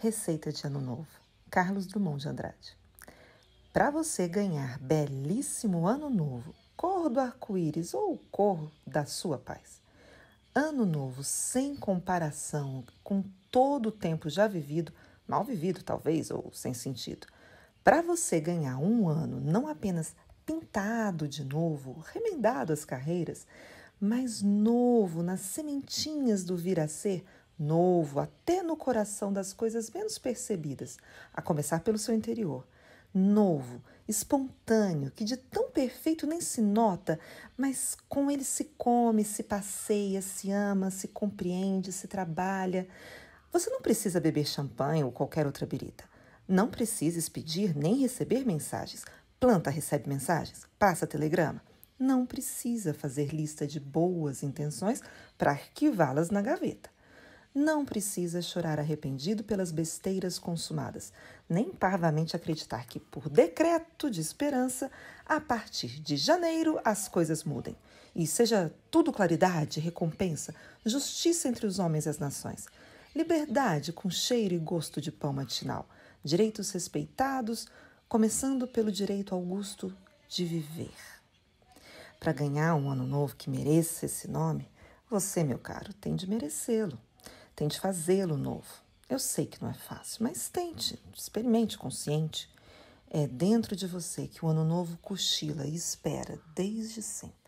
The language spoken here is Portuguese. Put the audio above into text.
Receita de Ano Novo, Carlos Drummond de Andrade. Para você ganhar belíssimo Ano Novo, cor do arco-íris ou cor da sua paz. Ano Novo sem comparação com todo o tempo já vivido, mal vivido talvez ou sem sentido. Para você ganhar um ano não apenas pintado de novo, remendado as carreiras, mas novo nas sementinhas do vir a ser novo até no coração das coisas menos percebidas, a começar pelo seu interior. Novo, espontâneo, que de tão perfeito nem se nota, mas com ele se come, se passeia, se ama, se compreende, se trabalha. Você não precisa beber champanhe ou qualquer outra birita. Não precisa pedir nem receber mensagens. Planta recebe mensagens, passa telegrama. Não precisa fazer lista de boas intenções para arquivá-las na gaveta não precisa chorar arrependido pelas besteiras consumadas, nem parvamente acreditar que, por decreto de esperança, a partir de janeiro as coisas mudem e seja tudo claridade, recompensa, justiça entre os homens e as nações, liberdade com cheiro e gosto de pão matinal, direitos respeitados, começando pelo direito augusto de viver. Para ganhar um ano novo que mereça esse nome, você, meu caro, tem de merecê-lo. Tente fazê-lo novo. Eu sei que não é fácil, mas tente, experimente consciente. É dentro de você que o ano novo cochila e espera desde sempre.